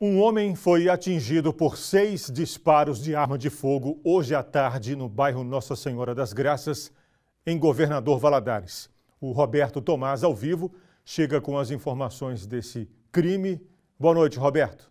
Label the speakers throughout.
Speaker 1: Um homem foi atingido por seis disparos de arma de fogo hoje à tarde no bairro Nossa Senhora das Graças, em Governador Valadares. O Roberto Tomás, ao vivo, chega com as informações desse crime. Boa noite, Roberto.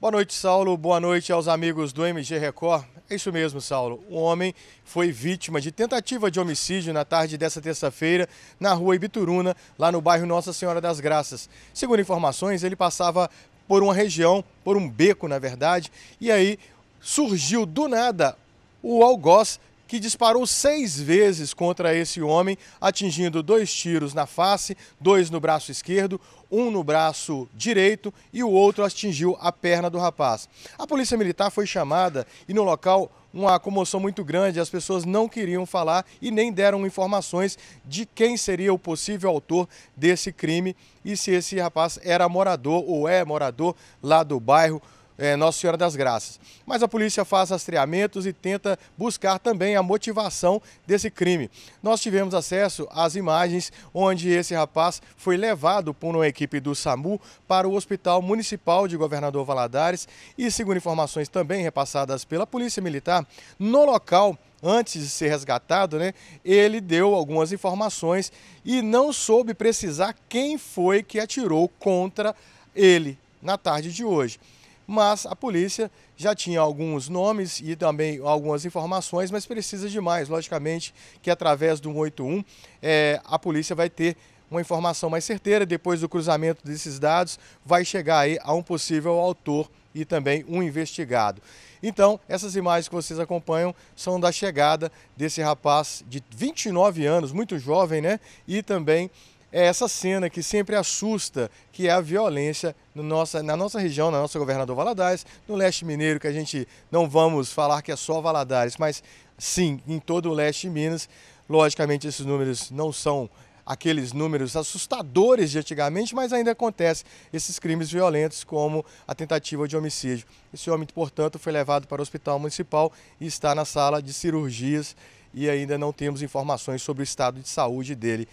Speaker 2: Boa noite, Saulo. Boa noite aos amigos do MG Record. É isso mesmo, Saulo. Um homem foi vítima de tentativa de homicídio na tarde dessa terça-feira na rua Ibituruna, lá no bairro Nossa Senhora das Graças. Segundo informações, ele passava por uma região, por um beco, na verdade, e aí surgiu do nada o algoz que disparou seis vezes contra esse homem, atingindo dois tiros na face, dois no braço esquerdo, um no braço direito e o outro atingiu a perna do rapaz. A polícia militar foi chamada e no local uma comoção muito grande, as pessoas não queriam falar e nem deram informações de quem seria o possível autor desse crime e se esse rapaz era morador ou é morador lá do bairro é, Nossa Senhora das Graças. Mas a polícia faz rastreamentos e tenta buscar também a motivação desse crime. Nós tivemos acesso às imagens onde esse rapaz foi levado por uma equipe do SAMU para o Hospital Municipal de Governador Valadares e, segundo informações também repassadas pela Polícia Militar, no local antes de ser resgatado, né, ele deu algumas informações e não soube precisar quem foi que atirou contra ele na tarde de hoje mas a polícia já tinha alguns nomes e também algumas informações, mas precisa de mais, logicamente, que através do 181 é, a polícia vai ter uma informação mais certeira, depois do cruzamento desses dados, vai chegar aí a um possível autor e também um investigado. Então, essas imagens que vocês acompanham são da chegada desse rapaz de 29 anos, muito jovem, né? E também é essa cena que sempre assusta, que é a violência no nossa, na nossa região, na nossa governador Valadares, no leste mineiro, que a gente não vamos falar que é só Valadares, mas sim, em todo o leste de Minas. Logicamente, esses números não são aqueles números assustadores de antigamente, mas ainda acontece esses crimes violentos como a tentativa de homicídio. Esse homem, portanto, foi levado para o hospital municipal e está na sala de cirurgias e ainda não temos informações sobre o estado de saúde dele.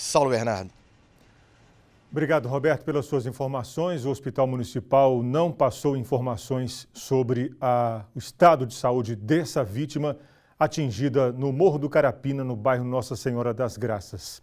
Speaker 2: Saulo Bernardo. Obrigado,
Speaker 1: Roberto, pelas suas informações. O Hospital Municipal não passou informações sobre a, o estado de saúde dessa vítima atingida no Morro do Carapina, no bairro Nossa Senhora das Graças.